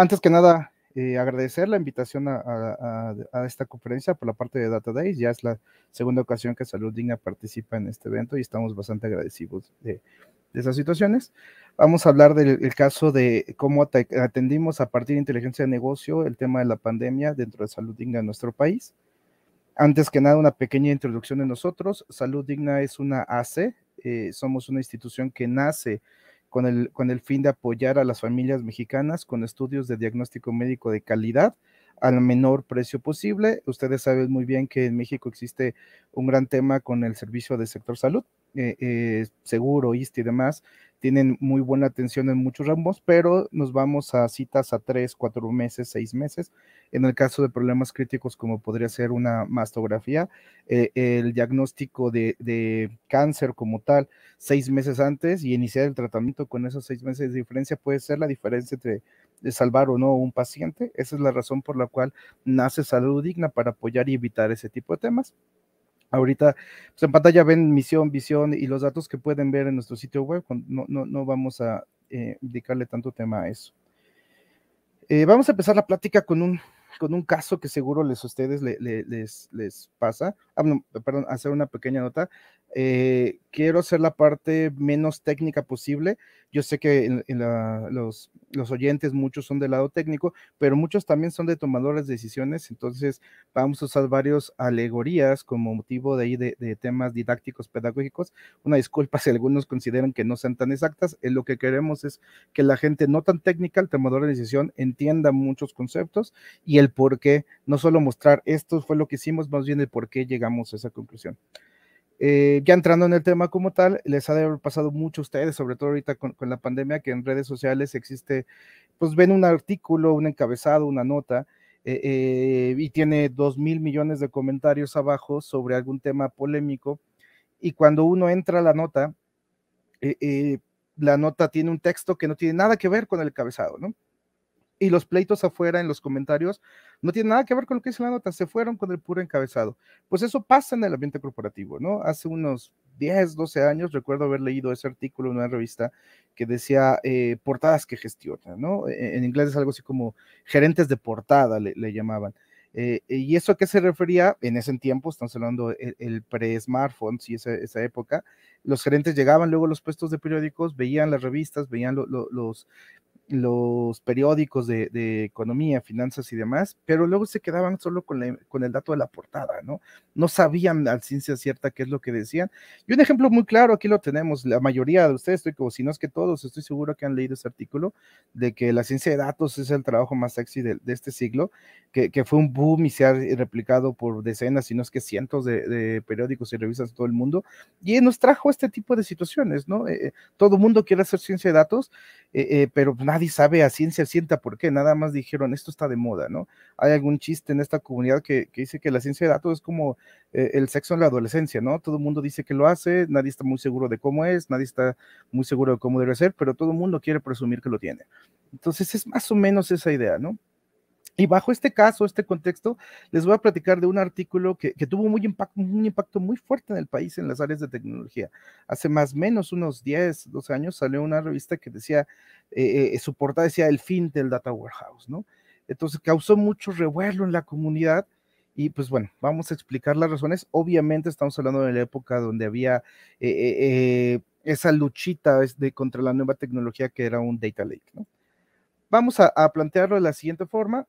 antes que nada, eh, agradecer la invitación a, esta conferencia por la parte de Data Days. Ya es la segunda ocasión que Salud Digna participa en este evento y estamos bastante agradecidos de, esas situaciones. Vamos a hablar del caso de cómo atendimos a partir de inteligencia de negocio el tema de la pandemia dentro de Salud Digna en nuestro país. Antes que nada, una pequeña introducción de nosotros. Salud Digna es una AC, eh, somos una institución que nace con el, con el fin de apoyar a las familias mexicanas con estudios de diagnóstico médico de calidad al menor precio posible. Ustedes saben muy bien que en México existe un gran tema con el servicio de sector salud, eh, eh, seguro, ISTE y demás, tienen muy buena atención en muchos ramos, pero nos vamos a citas a tres, cuatro meses, seis meses. En el caso de problemas críticos como podría ser una mastografía, eh, el diagnóstico de, cáncer como tal, seis meses antes y iniciar el tratamiento con esos seis meses de diferencia puede ser la diferencia entre salvar o no un paciente. Esa es la razón por la cual nace Salud Digna para apoyar y evitar ese tipo de temas. Ahorita pues, en pantalla ven misión, visión y los datos que pueden ver en nuestro sitio web. No, no, vamos a eh, dedicarle tanto tema a eso. Eh, vamos a empezar la plática con un con un caso que seguro les a ustedes les, les pasa. perdón, hacer una pequeña nota. Eh, quiero hacer la parte menos técnica posible. Yo sé que los, los, oyentes muchos son del lado técnico, pero muchos también son de tomadores de decisiones. Entonces vamos a usar varias alegorías como motivo de de, temas didácticos, pedagógicos. Una disculpa si algunos consideran que no sean tan exactas. Eh, lo que queremos es que la gente no tan técnica, el tomador de decisión, entienda muchos conceptos y el por qué, no solo mostrar esto fue lo que hicimos, más bien el por qué llegamos a esa conclusión. Eh, ya entrando en el tema como tal, les ha pasado mucho a ustedes, sobre todo ahorita con, la pandemia, que en redes sociales existe, pues ven un artículo, un encabezado, una nota, eh, eh, y tiene dos mil millones de comentarios abajo sobre algún tema polémico, y cuando uno entra a la nota, la nota tiene un texto que no tiene nada que ver con el encabezado, ¿no? y los pleitos afuera en los comentarios no tienen nada que ver con lo que dice la nota, se fueron con el puro encabezado. Pues eso pasa en el ambiente corporativo, ¿no? Hace unos 10, 12 años recuerdo haber leído ese artículo en una revista que decía eh, portadas que gestiona, ¿no? E-, en inglés es algo así como gerentes de portada, le, llamaban. Eh, ¿Y eso a qué se refería? En ese tiempo, estamos hablando e-, el, pre smartphone sí, y esa, época, los gerentes llegaban luego a los puestos de periódicos, veían las revistas, veían los, los periódicos de, economía, finanzas y demás, pero luego se quedaban solo con, el dato de la portada, ¿no? No sabían al ciencia cierta qué es lo que decían. Y un ejemplo muy claro, aquí lo tenemos, la mayoría de ustedes, estoy como si no es que todos, estoy seguro que han leído ese artículo de que la ciencia de datos es el trabajo más sexy de, este siglo, que, fue un boom y se ha replicado por decenas, si no es que cientos de, periódicos y revistas de todo el mundo, y nos trajo este tipo de situaciones, ¿no? Eh, eh, todo el mundo quiere hacer ciencia de datos, eh, pero nadie sabe a ciencia sienta, por qué, nada más dijeron, esto está de moda, ¿no? Hay algún chiste en esta comunidad que, dice que la ciencia de datos es como eh, el sexo en la adolescencia, ¿no? Todo el mundo dice que lo hace, nadie está muy seguro de cómo es, nadie está muy seguro de cómo debe ser, pero todo el mundo quiere presumir que lo tiene. Entonces es más o menos esa idea, ¿no? Y bajo este caso, este contexto, les voy a platicar de un artículo que, tuvo muy impacto, un impacto muy fuerte en el país en las áreas de tecnología. Hace más o menos unos 10, 12 años salió una revista que decía, eh, eh, eh, su portada decía el fin del data warehouse, ¿no? Entonces causó mucho revuelo en la comunidad y pues bueno, vamos a explicar las razones. Obviamente estamos hablando de la época donde había esa luchita de, contra la nueva tecnología que era un data lake, ¿no? Vamos a plantearlo de la siguiente forma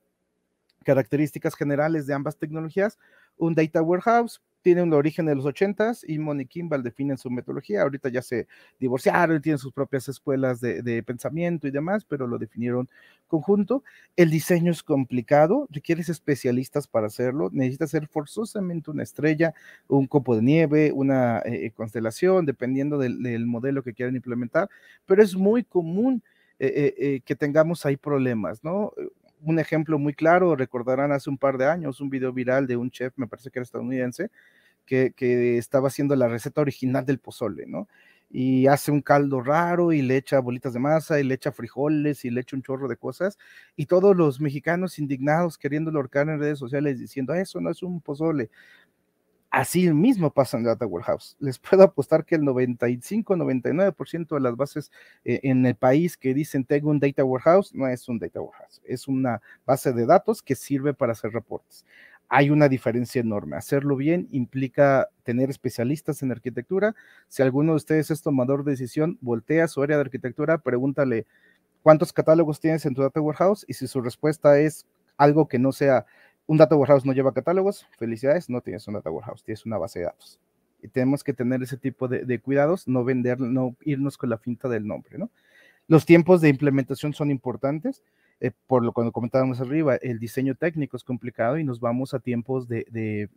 características generales de ambas tecnologías, un data warehouse tiene un origen de los 80 y Moni Kimball define su metodología. Ahorita ya se divorciaron, tienen sus propias escuelas de, pensamiento y demás, pero lo definieron conjunto. El diseño es complicado, requieres especialistas para hacerlo. necesita ser forzosamente una estrella, un copo de nieve, una eh, constelación, dependiendo del, modelo que quieran implementar, pero es muy común. Eh, eh, que tengamos ahí problemas, ¿no? un ejemplo muy claro, recordarán hace un par de años un video viral de un chef, me parece que era estadounidense, que, estaba haciendo la receta original del pozole, ¿no? y hace un caldo raro y le echa bolitas de masa y le echa frijoles y le echa un chorro de cosas. Y todos los mexicanos indignados queriendo ahorcar en redes sociales diciendo, eso no es un pozole. Así mismo pasa en Data Warehouse. Les puedo apostar que el 95-99% de las bases eh, en el país que dicen tengo un Data Warehouse no es un Data Warehouse, es una base de datos que sirve para hacer reportes. Hay una diferencia enorme. Hacerlo bien implica tener especialistas en arquitectura. Si alguno de ustedes es tomador de decisión, voltea su área de arquitectura, pregúntale cuántos catálogos tienes en tu Data Warehouse y si su respuesta es algo que no sea un data warehouse no lleva catálogos, felicidades, no tienes un data warehouse, tienes una base de datos. Y tenemos que tener ese tipo de, cuidados, no vender, no irnos con la finta del nombre, ¿no? Los tiempos de implementación son importantes, eh, por lo que comentábamos arriba, el diseño técnico es complicado y nos vamos a tiempos de,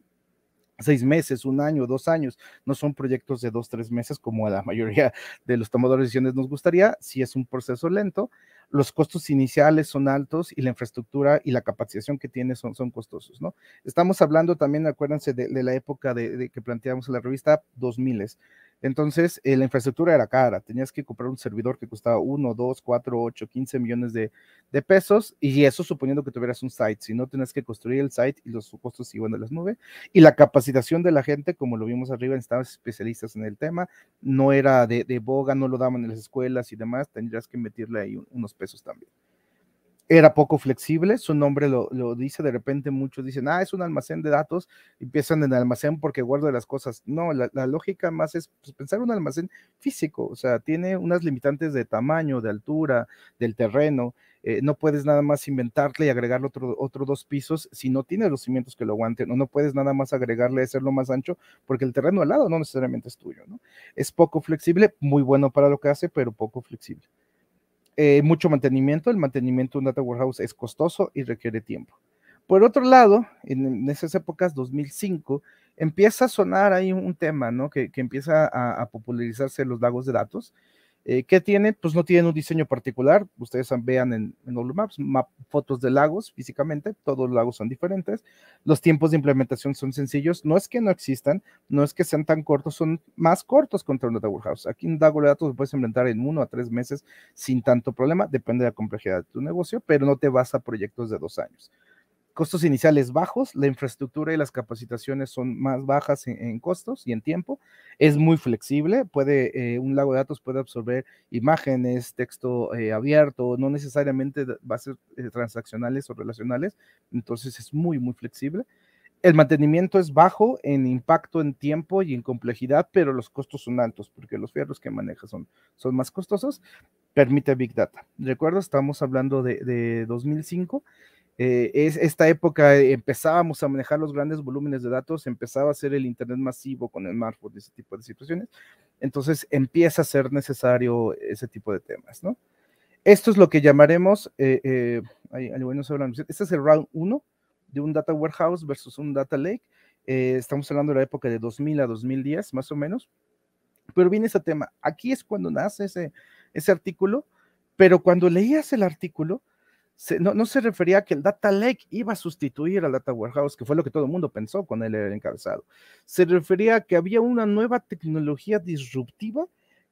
seis meses, un año, dos años. No son proyectos de dos, tres meses como a la mayoría de los tomadores de decisiones nos gustaría. Si es un proceso lento los costos iniciales son altos y la infraestructura y la capacitación que tiene son, son costosos, ¿no? Estamos hablando también, acuérdense, de, la época de, que planteamos en la revista 2000. Entonces, eh, la infraestructura era cara, tenías que comprar un servidor que costaba 1, 2, 4, 8, 15 millones de, pesos, y eso suponiendo que tuvieras un site, si no, tenías que construir el site y los costos iban a las nubes. Y la capacitación de la gente, como lo vimos arriba, estaban especialistas en el tema, no era de, de boga, no lo daban en las escuelas y demás, tendrías que meterle ahí unos pesos también era poco flexible, su nombre lo, dice, de repente muchos dicen, ah, es un almacén de datos, empiezan en almacén porque guardo las cosas. No, la, lógica más es pues, pensar un almacén físico, o sea, tiene unas limitantes de tamaño, de altura, del terreno, eh, no puedes nada más inventarle y agregarle otro, dos pisos si no tienes los cimientos que lo aguanten, o no puedes nada más agregarle hacerlo más ancho porque el terreno al lado no necesariamente es tuyo, ¿no? Es poco flexible, muy bueno para lo que hace, pero poco flexible. Eh, mucho mantenimiento. El mantenimiento de un data warehouse es costoso y requiere tiempo. Por otro lado, en, esas épocas, 2005, empieza a sonar ahí un tema, ¿no? Que, empieza a, a, popularizarse los lagos de datos eh, ¿Qué tiene? Pues no tienen un diseño particular. Ustedes vean en, en Google Maps fotos de lagos físicamente, todos los lagos son diferentes. Los tiempos de implementación son sencillos. No es que no existan, no es que sean tan cortos, son más cortos contra un data warehouse. Aquí un Dago de datos lo puedes implementar en uno a tres meses sin tanto problema, depende de la complejidad de tu negocio, pero no te vas a proyectos de dos años costos iniciales bajos, la infraestructura y las capacitaciones son más bajas en, costos y en tiempo, es muy flexible, puede, eh, un lago de datos puede absorber imágenes, texto eh, abierto, no necesariamente va a eh, transaccionales o relacionales, entonces es muy, muy flexible. El mantenimiento es bajo en impacto, en tiempo y en complejidad, pero los costos son altos porque los fierros que maneja son, son más costosos. Permite Big Data. Recuerdo, estamos hablando de, de 2005 eh, es esta época eh, empezábamos a manejar los grandes volúmenes de datos, empezaba a ser el Internet masivo con el smartphone, ese tipo de situaciones. Entonces empieza a ser necesario ese tipo de temas, ¿no? Esto es lo que llamaremos, eh, este es el round 1 de un data warehouse versus un data lake. estamos hablando de la época de 2000 a 2010, más o menos. Pero viene ese tema. Aquí es cuando nace ese, ese artículo, pero cuando leías el artículo, no, se refería a que el Data Lake iba a sustituir al Data Warehouse, que fue lo que todo el mundo pensó cuando con el encabezado. Se refería a que había una nueva tecnología disruptiva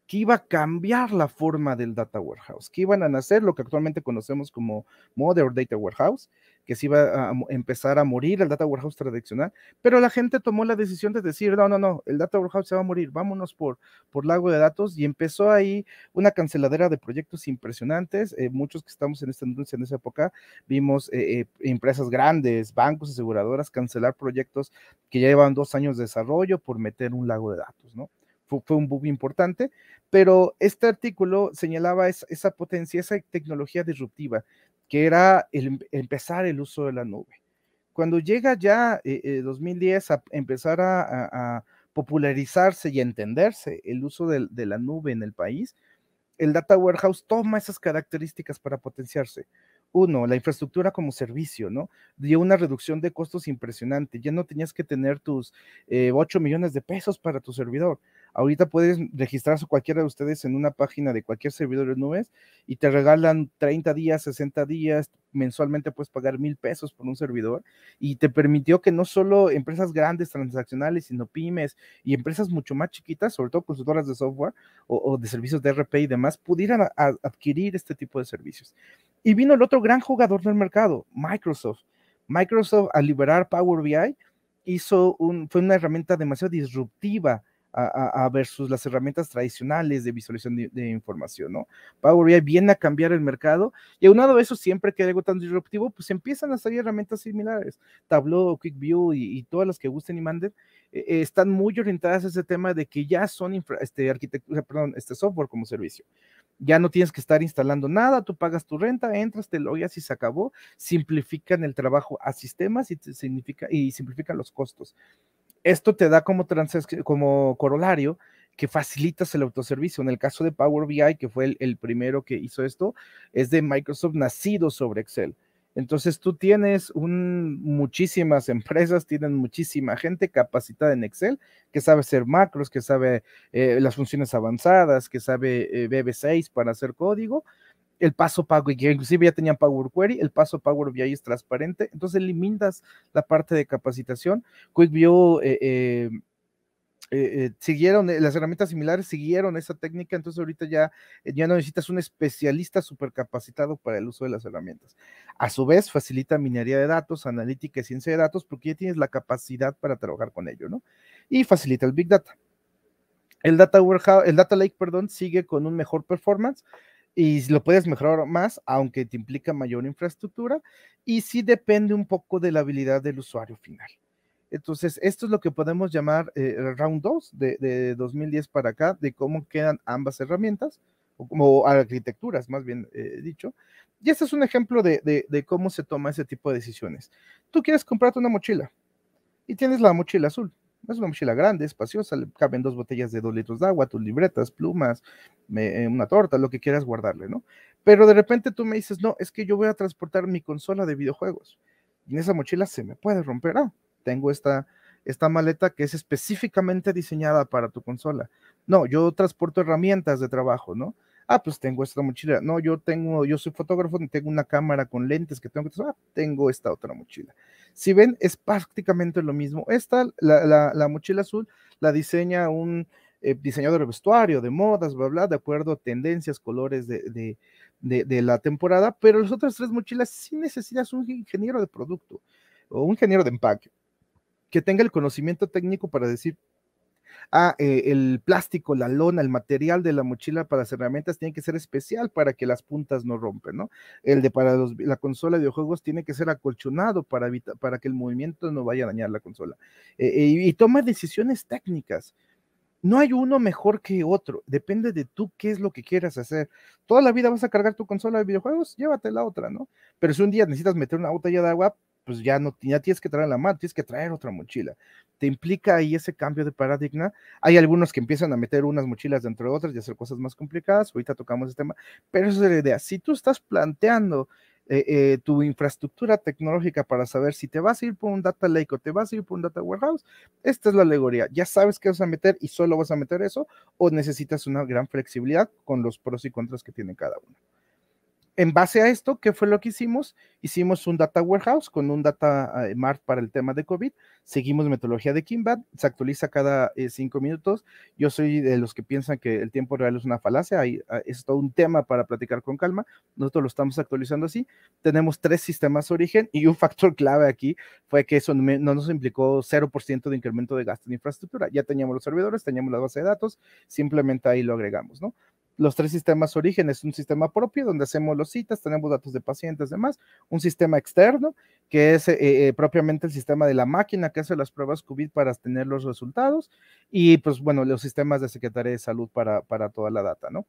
que iba a cambiar la forma del Data Warehouse, que iban a nacer lo que actualmente conocemos como Modern Data Warehouse, que se iba a empezar a morir el data warehouse tradicional, pero la gente tomó la decisión de decir, no, no, no, el data warehouse se va a morir, vámonos por, por lago de datos y empezó ahí una canceladera de proyectos impresionantes, eh, muchos que estamos en, esta industria en esa época vimos eh, eh, empresas grandes, bancos, aseguradoras cancelar proyectos que ya llevaban dos años de desarrollo por meter un lago de datos, ¿no? fue, un bug importante, pero este artículo señalaba esa, esa potencia, esa tecnología disruptiva que era em, empezar el uso de la nube. Cuando llega ya 2010 eh, eh, a empezar a, popularizarse y a entenderse el uso de, la nube en el país, el Data Warehouse toma esas características para potenciarse. Uno, la infraestructura como servicio, ¿no? Dio una reducción de costos impresionante. Ya no tenías que tener tus 8 eh, millones de pesos para tu servidor Ahorita puedes registrarse cualquiera de ustedes en una página de cualquier servidor de nubes y te regalan 30 días, 60 días, mensualmente puedes pagar mil pesos por un servidor y te permitió que no solo empresas grandes transaccionales, sino pymes y empresas mucho más chiquitas, sobre todo consultoras de software o, de servicios de RP y demás, pudieran adquirir este tipo de servicios. Y vino el otro gran jugador del mercado, Microsoft. Microsoft al liberar Power BI hizo un, fue una herramienta demasiado disruptiva a, versus las herramientas tradicionales de visualización de, información, ¿no? Power BI viene a cambiar el mercado y aunado a eso, siempre que hay algo tan disruptivo, pues empiezan a salir herramientas similares. Tableau, QuickView y, y todas las que gusten y manden eh, eh, están muy orientadas a ese tema de que ya son este, arquitectura, perdón, este software como servicio. Ya no tienes que estar instalando nada, tú pagas tu renta, entras, te logias y se acabó. Simplifican el trabajo a sistemas y, significa, y simplifican los costos. Esto te da como, como corolario que facilitas el autoservicio. En el caso de Power BI, que fue el, primero que hizo esto, es de Microsoft nacido sobre Excel. Entonces tú tienes un, muchísimas empresas, tienen muchísima gente capacitada en Excel que sabe hacer macros, que sabe eh, las funciones avanzadas, que sabe eh, BB6 para hacer código, el paso Power que inclusive ya tenían Power Query, el paso Power BI es transparente, entonces eliminas la parte de capacitación. QuickView eh, eh, eh, siguieron, las herramientas similares siguieron esa técnica, entonces ahorita ya, ya no necesitas un especialista súper capacitado para el uso de las herramientas. A su vez, facilita minería de datos, analítica y ciencia de datos, porque ya tienes la capacidad para trabajar con ello, ¿no? Y facilita el Big Data. El Data, el Data Lake perdón, sigue con un mejor performance, y lo puedes mejorar más, aunque te implica mayor infraestructura y sí depende un poco de la habilidad del usuario final. Entonces, esto es lo que podemos llamar eh, el Round 2 de, 2010 para acá, de cómo quedan ambas herramientas, o como arquitecturas, más bien eh, dicho. Y este es un ejemplo de, cómo se toma ese tipo de decisiones. Tú quieres comprarte una mochila y tienes la mochila azul. Es una mochila grande, espaciosa, le caben dos botellas de dos litros de agua, tus libretas, plumas, eh, una torta, lo que quieras guardarle, ¿no? Pero de repente tú me dices, no, es que yo voy a transportar mi consola de videojuegos. Y en esa mochila se me puede romper. Ah, tengo esta, esta maleta que es específicamente diseñada para tu consola. No, yo transporto herramientas de trabajo, ¿no? Ah, pues tengo esta mochila. No, yo tengo, yo soy fotógrafo, y tengo una cámara con lentes que tengo que... Ah, tengo esta otra mochila. Si ven, es prácticamente lo mismo. Esta, la, mochila azul, la diseña un eh, diseñador de vestuario, de modas, bla, bla, de acuerdo a tendencias, colores de, de la temporada, pero las otras tres mochilas sí necesitas un ingeniero de producto o un ingeniero de empaque que tenga el conocimiento técnico para decir Ah, eh, el plástico, la lona, el material de la mochila para las herramientas tiene que ser especial para que las puntas no rompen, ¿no? El de para la consola de videojuegos tiene que ser acolchonado para, para que el movimiento no vaya a dañar la consola. Eh, y, y toma decisiones técnicas. No hay uno mejor que otro, depende de tú qué es lo que quieras hacer. Toda la vida vas a cargar tu consola de videojuegos, llévate la otra, ¿no? Pero si un día necesitas meter una botella de agua, pues ya no ya tienes que traer la mano, tienes que traer otra mochila. Te implica ahí ese cambio de paradigma. Hay algunos que empiezan a meter unas mochilas dentro de otras y hacer cosas más complicadas. Ahorita tocamos ese tema, pero esa es la idea. Si tú estás planteando eh, eh, tu infraestructura tecnológica para saber si te vas a ir por un data lake o te vas a ir por un data warehouse, esta es la alegoría. Ya sabes qué vas a meter y solo vas a meter eso, o necesitas una gran flexibilidad con los pros y contras que tiene cada uno en base a esto, ¿qué fue lo que hicimos? Hicimos un data warehouse con un data eh, mart para el tema de COVID. Seguimos metodología de Kimbat, se actualiza cada eh, cinco minutos. Yo soy de los que piensan que el tiempo real es una falacia, ahí es todo un tema para platicar con calma. Nosotros lo estamos actualizando así. Tenemos tres sistemas de origen y un factor clave aquí fue que eso no nos implicó 0% de incremento de gasto en infraestructura. Ya teníamos los servidores, teníamos la base de datos, simplemente ahí lo agregamos, ¿no? los tres sistemas orígenes, un sistema propio donde hacemos los citas, tenemos datos de pacientes, demás, un sistema externo que es eh, eh, propiamente el sistema de la máquina que hace las pruebas COVID para tener los resultados y pues bueno, los sistemas de Secretaría de Salud para, toda la data, ¿no?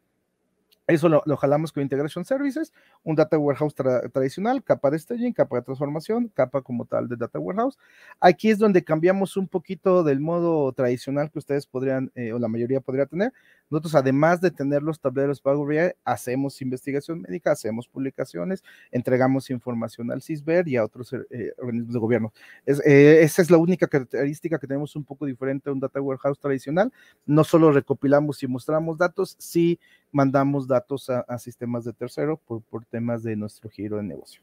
Eso lo, jalamos con Integration Services, un Data Warehouse tradicional, capa de staging, capa de transformación, capa como tal de Data Warehouse. Aquí es donde cambiamos un poquito del modo tradicional que ustedes podrían, eh, o la mayoría podría tener, nosotros, además de tener los tableros Pago Real, hacemos investigación médica, hacemos publicaciones, entregamos información al CISBER y a otros eh, eh, organismos de gobierno. Eh, esa es la única característica que tenemos un poco diferente a un data warehouse tradicional. No solo recopilamos y mostramos datos, sí mandamos datos a, sistemas de tercero por, por temas de nuestro giro de negocio.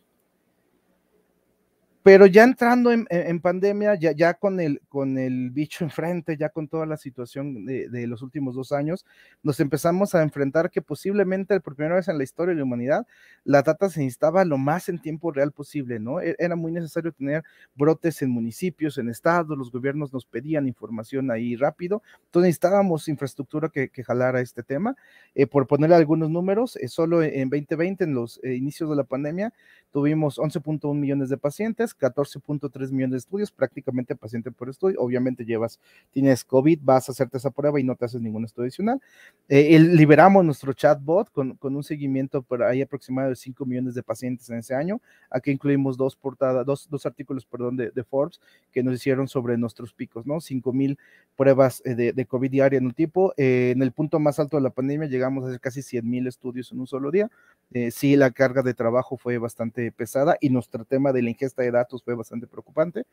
Pero ya entrando en, pandemia, ya, ya, con, el, con el bicho enfrente, ya con toda la situación de, los últimos dos años, nos empezamos a enfrentar que posiblemente por primera vez en la historia de la humanidad, la data se instaba lo más en tiempo real posible, ¿no? E, era muy necesario tener brotes en municipios, en estados, los gobiernos nos pedían información ahí rápido, entonces necesitábamos infraestructura que, que jalara este tema. Eh, por ponerle algunos números, eh, solo en 2020, en los eh, inicios de la pandemia, tuvimos 11.1 millones de pacientes 14.3 millones de estudios, prácticamente paciente por estudio. Obviamente llevas, tienes COVID, vas a hacerte esa prueba y no te haces ningún estudio adicional. Eh, liberamos nuestro chatbot con, con, un seguimiento por ahí aproximado de 5 millones de pacientes en ese año. Aquí incluimos dos portadas, dos, dos artículos, perdón, de, Forbes que nos hicieron sobre nuestros picos, ¿no? 5 mil pruebas eh, de, COVID diaria en un tipo. Eh, en el punto más alto de la pandemia llegamos a hacer casi 100 mil estudios en un solo día. sí, la carga de trabajo fue bastante pesada y nuestro tema de la ingesta de edad fue bastante preocupante.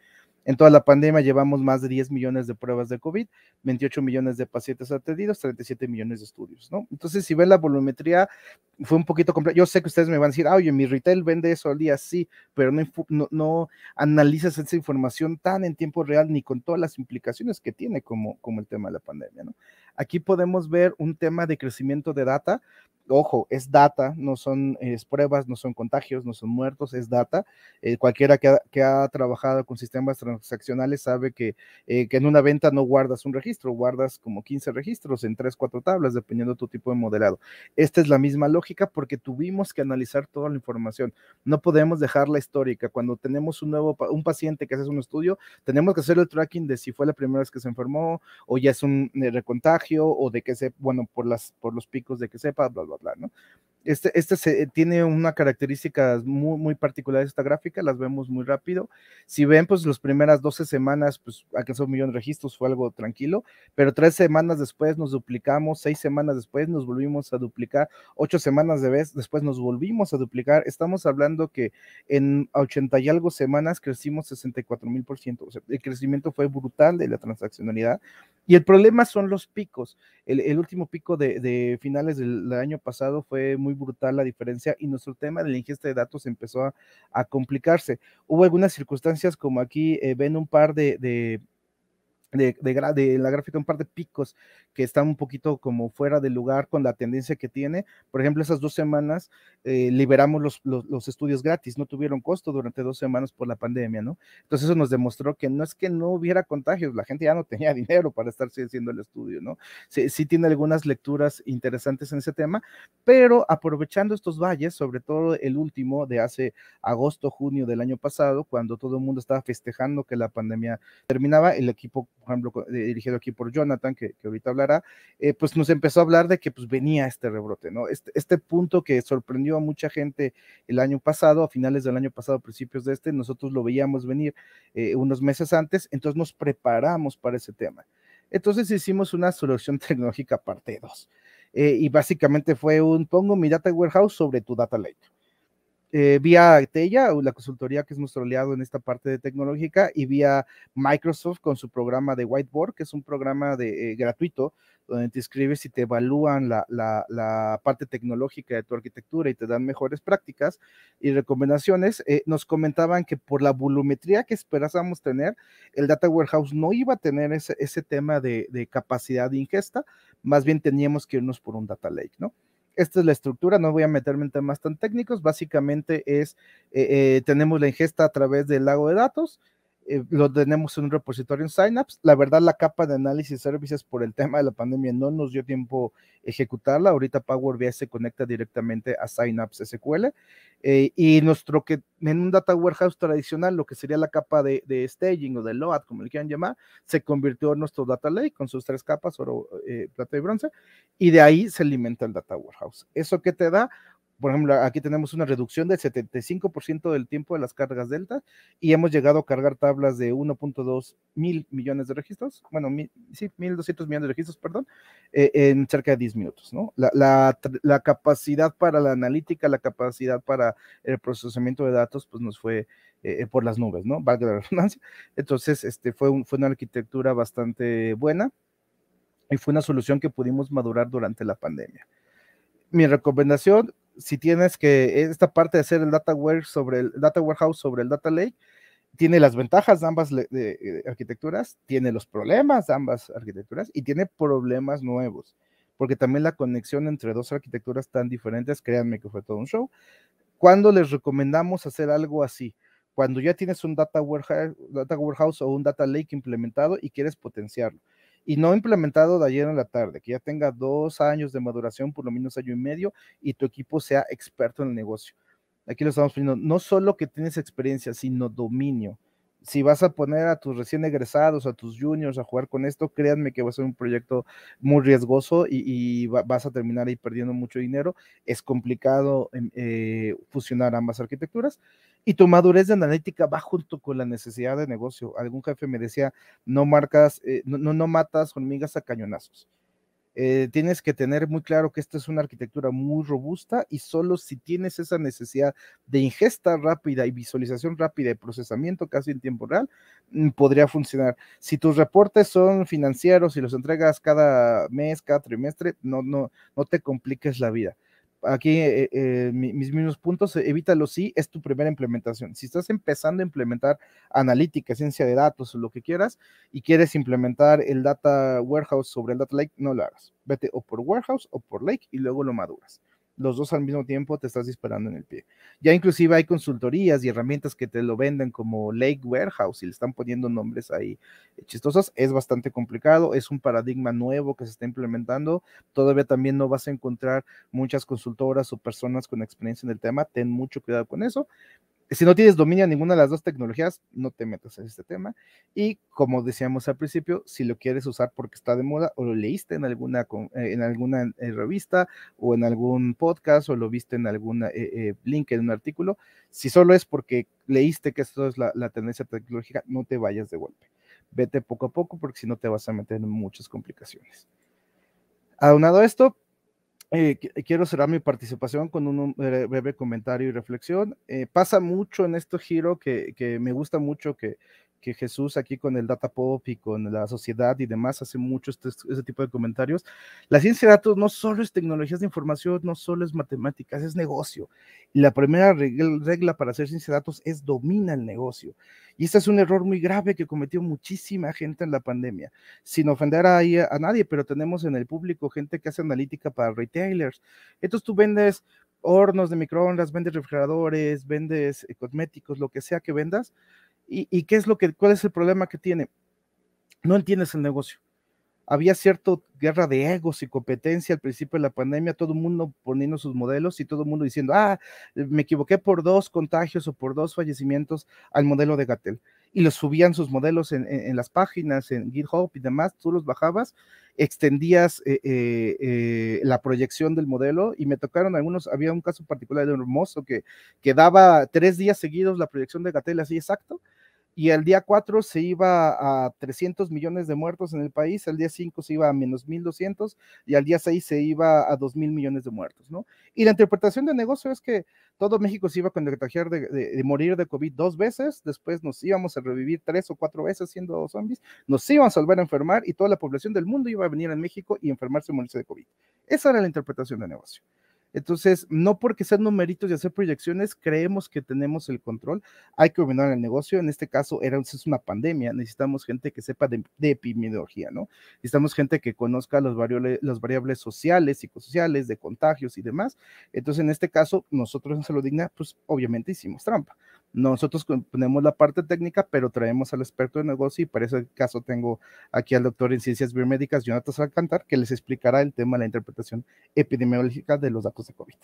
En toda la pandemia llevamos más de 10 millones de pruebas de COVID, 28 millones de pacientes atendidos, 37 millones de estudios, ¿no? Entonces, si ven la volumetría, fue un poquito complejo. Yo sé que ustedes me van a decir, oye, mi retail vende eso al día, sí, pero no, no, no, analizas esa información tan en tiempo real ni con todas las implicaciones que tiene como, como el tema de la pandemia, ¿no? Aquí podemos ver un tema de crecimiento de data ojo, es data, no son pruebas, no son contagios, no son muertos, es data. Eh, cualquiera que ha, trabajado con sistemas transaccionales sabe eh, que, en una venta no guardas un registro, guardas como 15 registros en 3, 4 tablas, dependiendo de tu tipo de modelado. Esta es la misma lógica porque tuvimos que analizar toda la información. No podemos dejar la histórica. Cuando tenemos un nuevo un paciente que hace un estudio, tenemos que hacer el tracking de si fue la primera vez que se enfermó o ya es un eh, recontagio o de que se, bueno, por, las, por los picos de que sepa, bla, bla bla, ¿no? Este, este eh, tiene una característica muy, muy de esta gráfica, las vemos muy rápido. Si ven, pues las primeras 12 semanas, pues alcanzó un millón de registros, fue algo tranquilo, pero tres semanas después nos duplicamos, seis semanas después nos volvimos a duplicar, ocho semanas de vez después nos volvimos a duplicar. Estamos hablando que en 80 y algo semanas crecimos 64 mil por ciento. O sea, el crecimiento fue brutal de la transaccionalidad y el problema son los picos. El, último pico de, finales del, año pasado fue muy brutal la diferencia y nuestro tema de la ingesta de datos empezó a, complicarse. Hubo algunas circunstancias como aquí eh, ven un par de de, la gráfica un par de picos que están un poquito como fuera de lugar con la tendencia que tiene. Por ejemplo, esas dos semanas eh, liberamos los, los, los, estudios gratis, no tuvieron costo durante dos semanas por la pandemia, ¿no? Entonces eso nos demostró que no es que no hubiera contagios, la gente ya no tenía dinero para estar haciendo el estudio, ¿no? Sí, sí tiene algunas lecturas interesantes en ese tema, pero aprovechando estos valles, sobre todo el último de hace agosto, junio del año pasado, cuando todo el mundo estaba festejando que la pandemia terminaba, el equipo por ejemplo, dirigido aquí por Jonathan, que, ahorita hablará, eh, pues nos empezó a hablar de que pues venía este rebrote, ¿no? Este, este, punto que sorprendió a mucha gente el año pasado, a finales del año pasado, principios de este, nosotros lo veíamos venir eh, unos meses antes, entonces nos preparamos para ese tema. Entonces hicimos una solución tecnológica parte 2. Eh, y básicamente fue un pongo mi data warehouse sobre tu data lake. Eh, vía Tella, la consultoría que es nuestro aliado en esta parte de tecnológica, y vía Microsoft con su programa de Whiteboard, que es un programa de, eh, gratuito donde te escribes y te evalúan la, parte tecnológica de tu arquitectura y te dan mejores prácticas y recomendaciones. Eh, nos comentaban que por la volumetría que esperábamos tener, el Data Warehouse no iba a tener ese, tema de, de, capacidad de ingesta, más bien teníamos que irnos por un Data Lake, ¿no? esta es la estructura, no voy a meterme en temas tan técnicos, básicamente es, eh, eh, tenemos la ingesta a través del lago de datos, eh, lo tenemos en un repositorio en Synapse. La verdad, la capa de análisis servicios por el tema de la pandemia no nos dio tiempo ejecutarla. Ahorita Power BI se conecta directamente a Synapse SQL. Eh, y nuestro que en un data warehouse tradicional, lo que sería la capa de, staging o de load, como le quieran llamar, se convirtió en nuestro data lake con sus tres capas, oro, eh, plata y bronce. Y de ahí se alimenta el data warehouse. ¿Eso qué te da? por ejemplo, aquí tenemos una reducción del 75% del tiempo de las cargas delta y hemos llegado a cargar tablas de 1.2 mil millones de registros, bueno, sí, 1.200 millones de registros, perdón, e, en cerca de 10 minutos, ¿no? La, la, capacidad para la analítica, la capacidad para el procesamiento de datos, pues nos fue eh, eh, por las nubes, ¿no? Valga la redundancia. Entonces, este, fue, un, fue una arquitectura bastante buena y fue una solución que pudimos madurar durante la pandemia. Mi recomendación, si tienes que esta parte de hacer el data warehouse sobre el data warehouse sobre el data lake tiene las ventajas de ambas eh, arquitecturas, tiene los problemas de ambas arquitecturas y tiene problemas nuevos, porque también la conexión entre dos arquitecturas tan diferentes, créanme que fue todo un show. ¿Cuándo les recomendamos hacer algo así? Cuando ya tienes un data data warehouse o un data lake implementado y quieres potenciarlo y no implementado de ayer en la tarde, que ya tenga dos años de maduración, por lo menos año y medio, y tu equipo sea experto en el negocio. Aquí lo estamos pidiendo, no solo que tienes experiencia, sino dominio si vas a poner a tus recién egresados, a tus juniors a jugar con esto, créanme que va a ser un proyecto muy riesgoso y, vas a terminar ahí perdiendo mucho dinero. Es complicado em, eh, fusionar ambas arquitecturas. Y tu madurez de analítica va junto con la necesidad de negocio. Algún jefe me decía, no marcas, eh, no, no matas hormigas a cañonazos. Eh, tienes que tener muy claro que esta es una arquitectura muy robusta y solo si tienes esa necesidad de ingesta rápida y visualización rápida y procesamiento casi en tiempo real, mm, podría funcionar. Si tus reportes son financieros y los entregas cada mes, cada trimestre, no te compliques la vida aquí eh, eh, mis mismos puntos, eh, evítalo si es tu primera implementación. Si estás empezando a implementar analítica, ciencia de datos o lo que quieras y quieres implementar el data warehouse sobre el data lake, no lo hagas. Vete o por warehouse o por lake y luego lo maduras los dos al mismo tiempo te estás disparando en el pie. Ya inclusive hay consultorías y herramientas que te lo venden como Lake Warehouse y le están poniendo nombres ahí eh, chistosos. Es bastante complicado, es un paradigma nuevo que se está implementando. Todavía también no vas a encontrar muchas consultoras o personas con experiencia en el tema. Ten mucho cuidado con eso si no tienes dominio a ninguna de las dos tecnologías, no te metas en este tema. Y como decíamos al principio, si lo quieres usar porque está de moda o lo leíste en alguna, eh, en alguna eh, revista o en algún podcast o lo viste en algún eh, link en un artículo, si solo es porque leíste que esto es la, la tendencia tecnológica, no te vayas de golpe. Vete poco a poco porque si no te vas a meter en muchas complicaciones. Aunado a esto, eh, quiero cerrar mi participación con un breve comentario y reflexión. Eh, pasa mucho en este giro que, que, me gusta mucho que, que Jesús aquí con el data pop y con la sociedad y demás hace mucho este, tipo de comentarios. La ciencia de datos no solo es tecnologías de información, no solo es matemáticas, es negocio. Y la primera regla para hacer ciencia de datos es domina el negocio. Y este es un error muy grave que cometió muchísima gente en la pandemia, sin ofender a, a nadie, pero tenemos en el público gente que hace analítica para retailers. Entonces tú vendes hornos de microondas, vendes refrigeradores, vendes eh, cosméticos, lo que sea que vendas, ¿Y, qué es lo que, cuál es el problema que tiene? No entiendes el negocio. Había cierta guerra de egos y competencia al principio de la pandemia, todo el mundo poniendo sus modelos y todo el mundo diciendo, ah, me equivoqué por dos contagios o por dos fallecimientos al modelo de Gatel y los subían sus modelos en, las páginas, en GitHub y demás, tú los bajabas, extendías eh, eh, eh, la proyección del modelo y me tocaron algunos, había un caso particular de hermoso que, que daba tres días seguidos la proyección de Gatela, así exacto y el día 4 se iba a 300 millones de muertos en el país, al día 5 se iba a menos 1.200 y al día 6 se iba a 2.000 millones de muertos, ¿no? Y la interpretación de negocio es que todo México se iba a contagiar de, morir de COVID dos veces, después nos íbamos a revivir tres o cuatro veces siendo zombies, nos íbamos a volver a enfermar y toda la población del mundo iba a venir a México y enfermarse y morirse de COVID. Esa era la interpretación de negocio. Entonces, no porque sean numeritos y hacer proyecciones, creemos que tenemos el control. Hay que dominar el negocio. En este caso, era, es una pandemia. Necesitamos gente que sepa de, epidemiología, ¿no? Necesitamos gente que conozca los variables, las variables sociales, psicosociales, de contagios y demás. Entonces, en este caso, nosotros en Salud Digna, pues obviamente hicimos trampa. Nosotros ponemos la parte técnica, pero traemos al experto de negocio y para ese caso tengo aquí al doctor en ciencias biomédicas, Jonathan Alcantar, que les explicará el tema de la interpretación epidemiológica de los datos de COVID.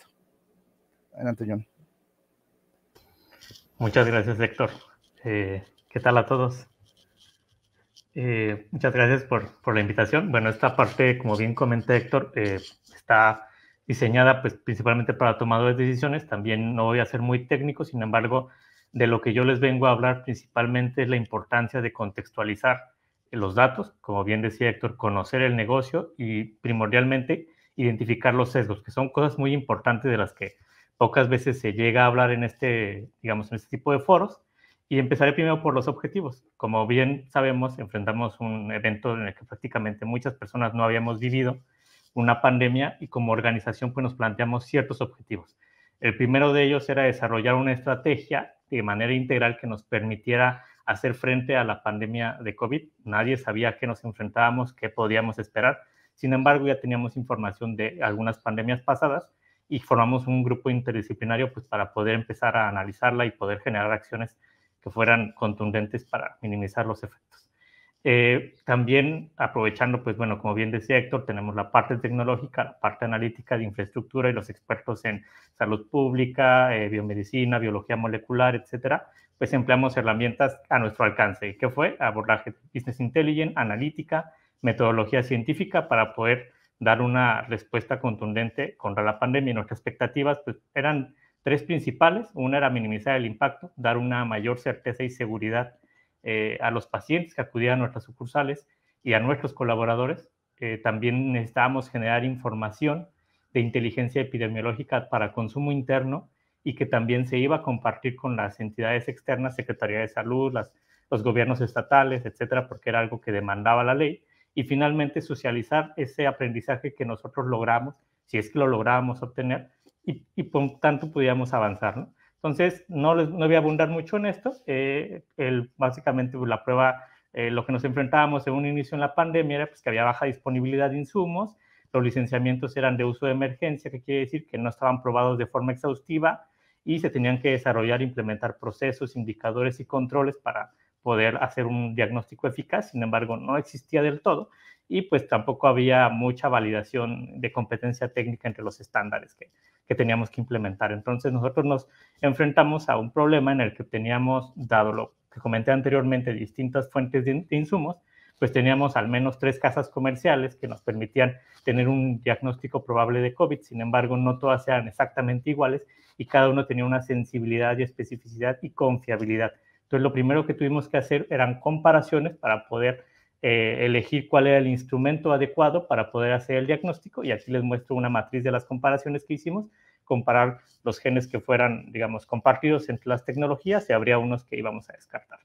Adelante, John. Muchas gracias, Héctor. Eh, ¿Qué tal a todos? Eh, muchas gracias por, la invitación. Bueno, esta parte, como bien comenta Héctor, eh, está diseñada pues, principalmente para tomadores de decisiones. También no voy a ser muy técnico, sin embargo, de lo que yo les vengo a hablar principalmente es la importancia de contextualizar los datos, como bien decía Héctor, conocer el negocio y primordialmente identificar los sesgos, que son cosas muy importantes de las que pocas veces se llega a hablar en este, digamos, en este tipo de foros. Y empezaré primero por los objetivos. Como bien sabemos, enfrentamos un evento en el que prácticamente muchas personas no habíamos vivido, una pandemia, y como organización pues nos planteamos ciertos objetivos. El primero de ellos era desarrollar una estrategia de manera integral que nos permitiera hacer frente a la pandemia de COVID. Nadie sabía a qué nos enfrentábamos, qué podíamos esperar. Sin embargo, ya teníamos información de algunas pandemias pasadas y formamos un grupo interdisciplinario pues, para poder empezar a analizarla y poder generar acciones que fueran contundentes para minimizar los efectos. Eh, también aprovechando, pues bueno, como bien decía Héctor, tenemos la parte tecnológica, la parte analítica de infraestructura y los expertos en salud pública, eh, biomedicina, biología molecular, etcétera, pues empleamos herramientas a nuestro alcance. ¿Y qué fue? Abordaje Business Intelligence, analítica, metodología científica para poder dar una respuesta contundente contra la pandemia. Y nuestras expectativas pues, eran tres principales. Una era minimizar el impacto, dar una mayor certeza y seguridad eh, a los pacientes que acudían a nuestras sucursales y a nuestros colaboradores. Eh, también necesitábamos generar información de inteligencia epidemiológica para consumo interno y que también se iba a compartir con las entidades externas, Secretaría de Salud, los gobiernos estatales, etcétera, porque era algo que demandaba la ley. Y finalmente, socializar ese aprendizaje que nosotros logramos, si es que lo logramos obtener, y, por tanto podíamos avanzar. Entonces, no, les, no voy a abundar mucho en esto. Eh, el, básicamente, pues, la prueba, eh, lo que nos enfrentábamos en un inicio en la pandemia era pues, que había baja disponibilidad de insumos, los licenciamientos eran de uso de emergencia, que quiere decir que no estaban probados de forma exhaustiva y se tenían que desarrollar e implementar procesos, indicadores y controles para poder hacer un diagnóstico eficaz, sin embargo, no existía del todo y pues tampoco había mucha validación de competencia técnica entre los estándares que, que teníamos que implementar. Entonces nosotros nos enfrentamos a un problema en el que teníamos, dado lo que comenté anteriormente, distintas fuentes de, insumos, pues teníamos al menos tres casas comerciales que nos permitían tener un diagnóstico probable de COVID, sin embargo no todas eran exactamente iguales y cada uno tenía una sensibilidad y especificidad y confiabilidad. Entonces lo primero que tuvimos que hacer eran comparaciones para poder eh, elegir cuál era el instrumento adecuado para poder hacer el diagnóstico y aquí les muestro una matriz de las comparaciones que hicimos, comparar los genes que fueran, digamos, compartidos entre las tecnologías y habría unos que íbamos a descartar.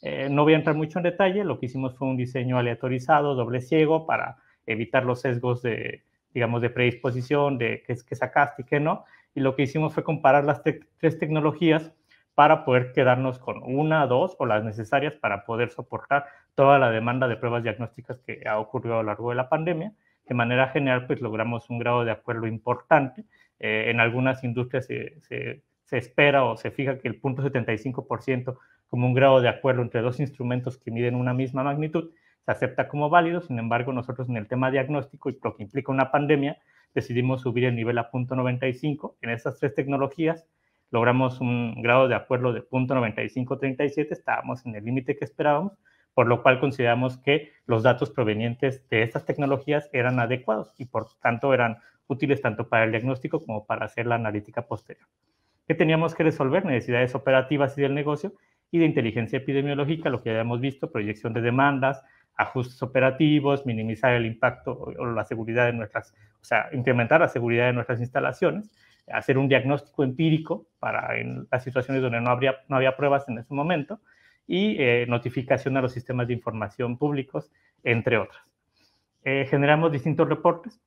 Eh, no voy a entrar mucho en detalle, lo que hicimos fue un diseño aleatorizado, doble ciego, para evitar los sesgos de, digamos, de predisposición, de qué, qué sacaste y qué no, y lo que hicimos fue comparar las tres tecnologías para poder quedarnos con una, dos o las necesarias para poder soportar toda la demanda de pruebas diagnósticas que ha ocurrido a lo largo de la pandemia. De manera general, pues logramos un grado de acuerdo importante. Eh, en algunas industrias se, espera o se fija que el punto 75% como un grado de acuerdo entre dos instrumentos que miden una misma magnitud se acepta como válido. Sin embargo, nosotros en el tema diagnóstico y lo que implica una pandemia, decidimos subir el nivel a punto 95 en esas tres tecnologías logramos un grado de acuerdo de 0.9537, estábamos en el límite que esperábamos, por lo cual consideramos que los datos provenientes de estas tecnologías eran adecuados y por tanto eran útiles tanto para el diagnóstico como para hacer la analítica posterior. ¿Qué teníamos que resolver? Necesidades operativas y del negocio y de inteligencia epidemiológica, lo que ya habíamos visto, proyección de demandas, ajustes operativos, minimizar el impacto o la seguridad de nuestras, o sea, incrementar la seguridad de nuestras instalaciones hacer un diagnóstico empírico para en las situaciones donde no, habría, no había pruebas en ese momento y eh, notificación a los sistemas de información públicos, entre otras. Eh, generamos distintos reportes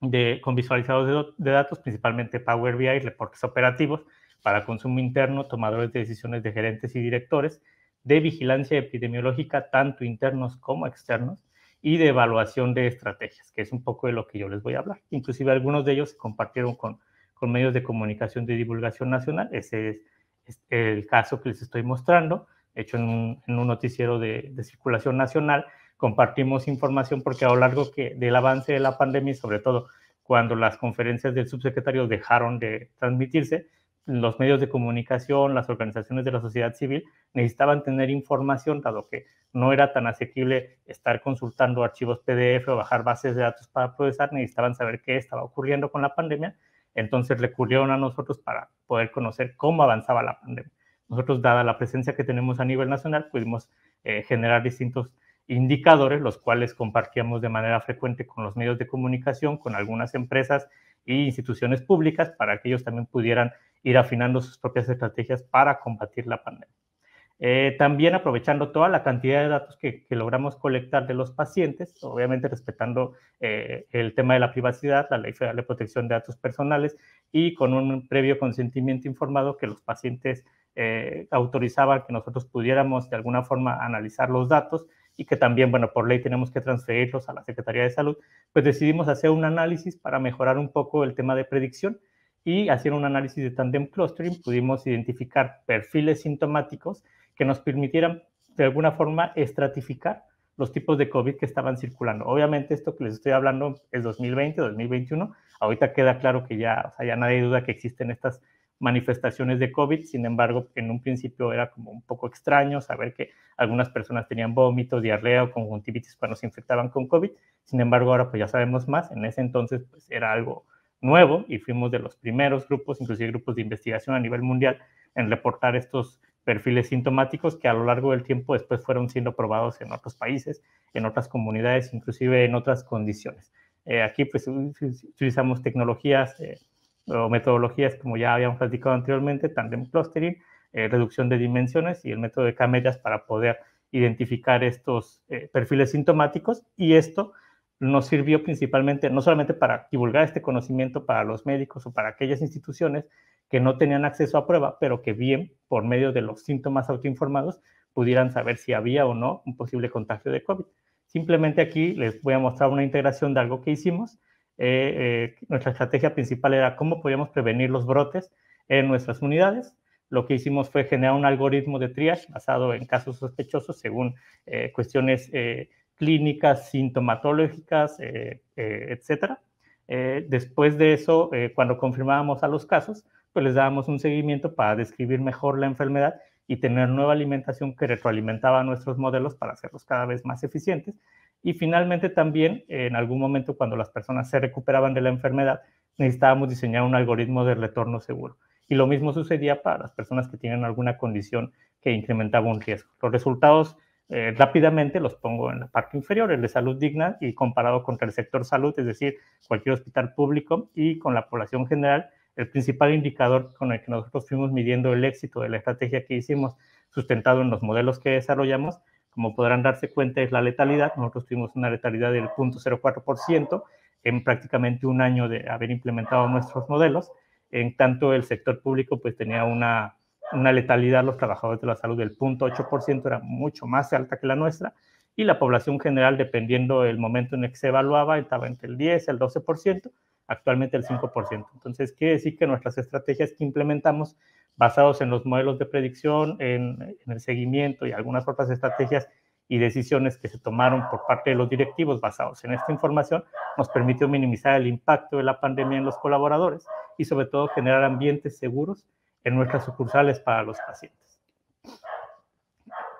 de, con visualizados de, datos, principalmente Power BI, reportes operativos para consumo interno, tomadores de decisiones de gerentes y directores, de vigilancia epidemiológica, tanto internos como externos, y de evaluación de estrategias, que es un poco de lo que yo les voy a hablar. Inclusive algunos de ellos se compartieron con con medios de comunicación de divulgación nacional. Ese es, el caso que les estoy mostrando. hecho, en un, noticiero de, de, circulación nacional compartimos información porque a lo largo que, del avance de la pandemia, y sobre todo cuando las conferencias del subsecretario dejaron de transmitirse, los medios de comunicación, las organizaciones de la sociedad civil necesitaban tener información, dado que no era tan asequible estar consultando archivos PDF o bajar bases de datos para procesar, necesitaban saber qué estaba ocurriendo con la pandemia entonces recurrieron a nosotros para poder conocer cómo avanzaba la pandemia. Nosotros, dada la presencia que tenemos a nivel nacional, pudimos eh, generar distintos indicadores, los cuales compartíamos de manera frecuente con los medios de comunicación, con algunas empresas e instituciones públicas, para que ellos también pudieran ir afinando sus propias estrategias para combatir la pandemia. Eh, también aprovechando toda la cantidad de datos que, logramos colectar de los pacientes, obviamente respetando eh, el tema de la privacidad, la ley federal de protección de datos personales y con un previo consentimiento informado que los pacientes eh, autorizaban que nosotros pudiéramos de alguna forma analizar los datos y que también, bueno, por ley tenemos que transferirlos a la Secretaría de Salud, pues decidimos hacer un análisis para mejorar un poco el tema de predicción y haciendo un análisis de tandem clustering pudimos identificar perfiles sintomáticos que nos permitieran de alguna forma estratificar los tipos de COVID que estaban circulando. Obviamente esto que les estoy hablando es 2020, 2021. Ahorita queda claro que ya, o sea, ya nadie duda que existen estas manifestaciones de COVID. Sin embargo, en un principio era como un poco extraño saber que algunas personas tenían vómitos, diarrea o conjuntivitis cuando se infectaban con COVID. Sin embargo, ahora pues ya sabemos más. En ese entonces pues era algo nuevo y fuimos de los primeros grupos, inclusive grupos de investigación a nivel mundial, en reportar estos perfiles sintomáticos que a lo largo del tiempo después fueron siendo probados en otros países, en otras comunidades, inclusive en otras condiciones. Eh, aquí pues utilizamos tecnologías eh, o metodologías como ya habíamos platicado anteriormente, tandem clustering, eh, reducción de dimensiones y el método de camellas para poder identificar estos perfiles sintomáticos y esto nos sirvió principalmente, no solamente para divulgar este conocimiento para los médicos o para aquellas instituciones que no tenían acceso a prueba, pero que bien, por medio de los síntomas autoinformados, pudieran saber si había o no un posible contagio de COVID. Simplemente aquí les voy a mostrar una integración de algo que hicimos. Eh, eh, nuestra estrategia principal era cómo podíamos prevenir los brotes en nuestras unidades. Lo que hicimos fue generar un algoritmo de triage basado en casos sospechosos según eh, cuestiones clínicas, sintomatológicas, etc. después de eso, cuando confirmábamos a los casos, pues les dábamos un seguimiento para describir mejor la enfermedad y tener nueva alimentación que retroalimentaba nuestros modelos para hacerlos cada vez más eficientes. Y finalmente también, en algún momento cuando las personas se recuperaban de la enfermedad, necesitábamos diseñar un algoritmo de retorno seguro. Y lo mismo sucedía para las personas que tienen alguna condición que incrementaba un riesgo. Los resultados eh, rápidamente los pongo en la parte inferior, el de salud digna y comparado con el sector salud, es decir, cualquier hospital público y con la población general, el principal indicador con el que nosotros fuimos midiendo el éxito de la estrategia que hicimos, sustentado en los modelos que desarrollamos, como podrán darse cuenta, es la letalidad. Nosotros tuvimos una letalidad del 0.04% en prácticamente un año de haber implementado nuestros modelos. En tanto, el sector público pues tenía una, una letalidad, los trabajadores de la salud del 0.8% era mucho más alta que la nuestra, y la población general, dependiendo del momento en el que se evaluaba, estaba entre el 10 y el 12%, actualmente el 5%. Entonces, quiere decir que nuestras estrategias que implementamos basados en los modelos de predicción, en, el seguimiento y algunas otras estrategias y decisiones que se tomaron por parte de los directivos basados en esta información, nos permitió minimizar el impacto de la pandemia en los colaboradores y sobre todo generar ambientes seguros en nuestras sucursales para los pacientes.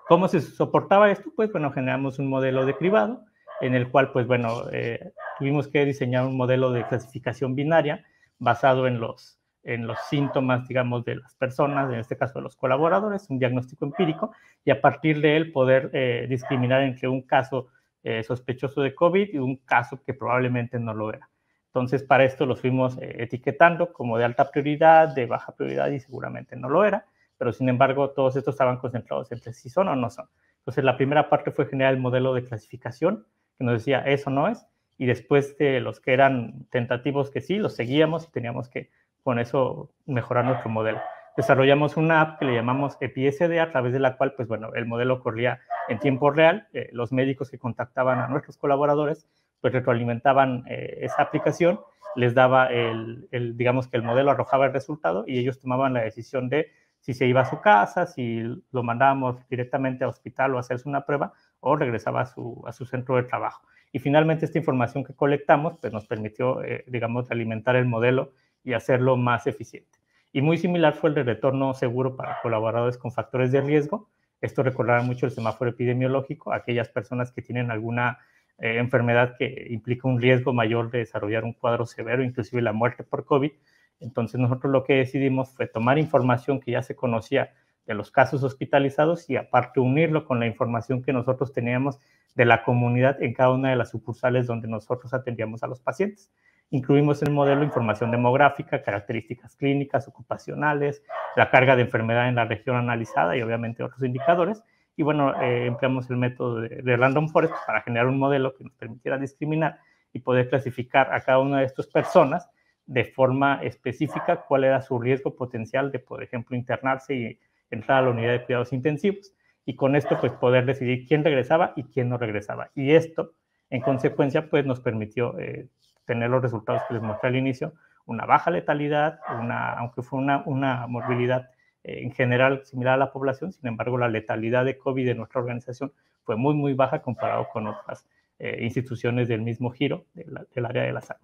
¿Cómo se soportaba esto? Pues bueno, generamos un modelo de cribado en el cual, pues bueno, eh, tuvimos que diseñar un modelo de clasificación binaria basado en los, en los síntomas, digamos, de las personas, en este caso de los colaboradores, un diagnóstico empírico, y a partir de él poder eh, discriminar entre un caso eh, sospechoso de COVID y un caso que probablemente no lo era. Entonces, para esto los fuimos etiquetando como de alta prioridad, de baja prioridad y seguramente no lo era, pero sin embargo, todos estos estaban concentrados entre si son o no son. Entonces, la primera parte fue generar el modelo de clasificación, que nos decía eso no es, y después de los que eran tentativos que sí, los seguíamos y teníamos que con eso mejorar nuestro modelo. Desarrollamos una app que le llamamos EPSD, a través de la cual, pues bueno, el modelo corría en tiempo real. Eh, los médicos que contactaban a nuestros colaboradores, pues retroalimentaban eh, esa aplicación, les daba el, digamos que el modelo arrojaba el resultado y ellos tomaban la decisión de si se iba a su casa, si lo mandábamos directamente al hospital o hacerse una prueba, o regresaba a su, centro de trabajo. Y finalmente esta información que colectamos pues nos permitió, eh, digamos, alimentar el modelo y hacerlo más eficiente. Y muy similar fue el de retorno seguro para colaboradores con factores de riesgo. Esto recordará mucho el semáforo epidemiológico, aquellas personas que tienen alguna eh, enfermedad que implica un riesgo mayor de desarrollar un cuadro severo, inclusive la muerte por COVID. Entonces nosotros lo que decidimos fue tomar información que ya se conocía de los casos hospitalizados y aparte unirlo con la información que nosotros teníamos de la comunidad en cada una de las sucursales donde nosotros atendíamos a los pacientes. Incluimos en el modelo información demográfica, características clínicas, ocupacionales, la carga de enfermedad en la región analizada y obviamente otros indicadores. Y bueno, eh, empleamos el método de, de Random Forest para generar un modelo que nos permitiera discriminar y poder clasificar a cada una de estas personas de forma específica cuál era su riesgo potencial de, por ejemplo, internarse y entrar a la unidad de cuidados intensivos y con esto pues poder decidir quién regresaba y quién no regresaba. Y esto, en consecuencia, pues nos permitió eh, tener los resultados que les mostré al inicio, una baja letalidad, una, aunque fue una, una morbilidad eh, en general similar a la población, sin embargo la letalidad de COVID en nuestra organización fue muy, muy baja comparado con otras eh, instituciones del mismo giro del área de la salud.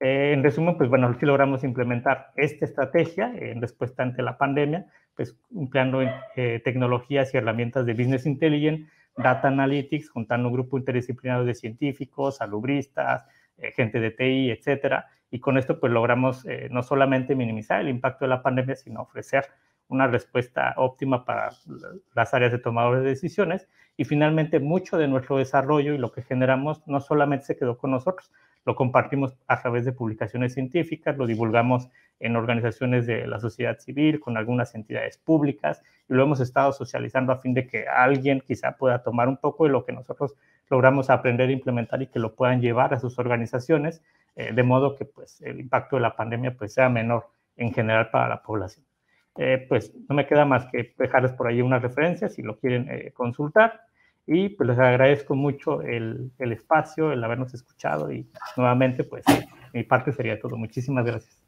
en resumen, pues bueno, sí logramos implementar esta estrategia en respuesta ante la pandemia, pues, empleando eh, tecnologías y herramientas de Business Intelligence, Data Analytics, juntando un grupo interdisciplinario de científicos, salubristas, eh, gente de TI, etcétera. Y con esto, pues, logramos eh, no solamente minimizar el impacto de la pandemia, sino ofrecer una respuesta óptima para las áreas de tomadores de decisiones. Y finalmente, mucho de nuestro desarrollo y lo que generamos no solamente se quedó con nosotros, lo compartimos a través de publicaciones científicas, lo divulgamos en organizaciones de la sociedad civil, con algunas entidades públicas, y lo hemos estado socializando a fin de que alguien quizá pueda tomar un poco de lo que nosotros logramos aprender e implementar y que lo puedan llevar a sus organizaciones, eh, de modo que pues, el impacto de la pandemia pues, sea menor en general para la población. Eh, pues no me queda más que dejarles por ahí unas referencias si lo quieren eh, consultar. Y pues les agradezco mucho el, el espacio, el habernos escuchado y nuevamente pues mi parte sería todo. Muchísimas gracias.